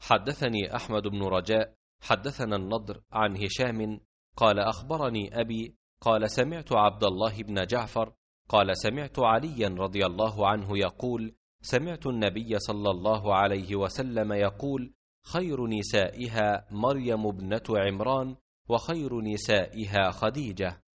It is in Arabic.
حدثني أحمد بن رجاء حدثنا النضر عن هشام قال أخبرني أبي قال سمعت عبد الله بن جعفر قال سمعت عليا رضي الله عنه يقول سمعت النبي صلى الله عليه وسلم يقول خير نسائها مريم ابنه عمران وخير نسائها خديجه